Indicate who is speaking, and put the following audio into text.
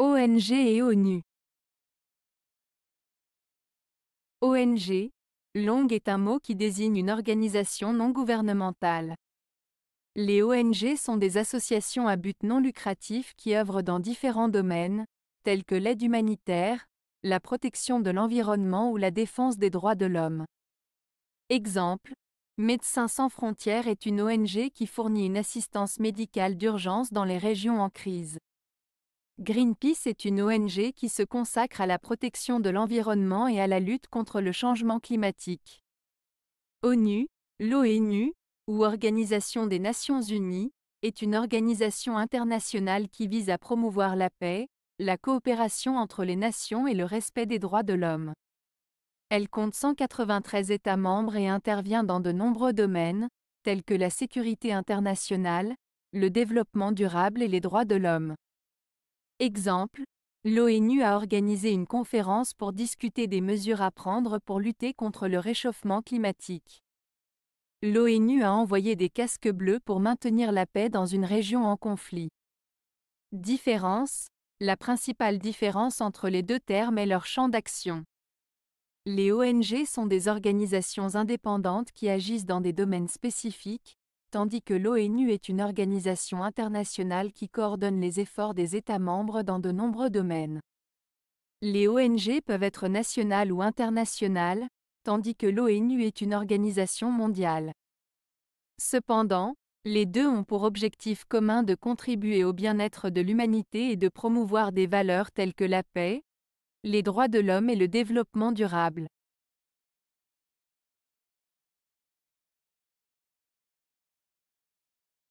Speaker 1: ONG et ONU
Speaker 2: ONG, longue est un mot qui désigne une organisation non gouvernementale. Les ONG sont des associations à but non lucratif qui œuvrent dans différents domaines, tels que l'aide humanitaire, la protection de l'environnement ou la défense des droits de l'homme. Exemple, Médecins sans frontières est une ONG qui fournit une assistance médicale d'urgence dans les régions en crise. Greenpeace est une ONG qui se consacre à la protection de l'environnement et à la lutte contre le changement climatique. ONU, l'ONU, ou Organisation des Nations Unies, est une organisation internationale qui vise à promouvoir la paix, la coopération entre les nations et le respect des droits de l'homme. Elle compte 193 États membres et intervient dans de nombreux domaines, tels que la sécurité internationale, le développement durable et les droits de l'homme. Exemple, l'ONU a organisé une conférence pour discuter des mesures à prendre pour lutter contre le réchauffement climatique. L'ONU a envoyé des casques bleus pour maintenir la paix dans une région en conflit. Différence La principale différence entre les deux termes est leur champ d'action. Les ONG sont des organisations indépendantes qui agissent dans des domaines spécifiques, tandis que l'ONU est une organisation internationale qui coordonne les efforts des États membres dans de nombreux domaines. Les ONG peuvent être nationales ou internationales, tandis que l'ONU est une organisation mondiale. Cependant, les deux ont pour objectif commun de contribuer au bien-être de l'humanité et de promouvoir des valeurs telles que la paix, les droits de l'homme et le développement
Speaker 1: durable.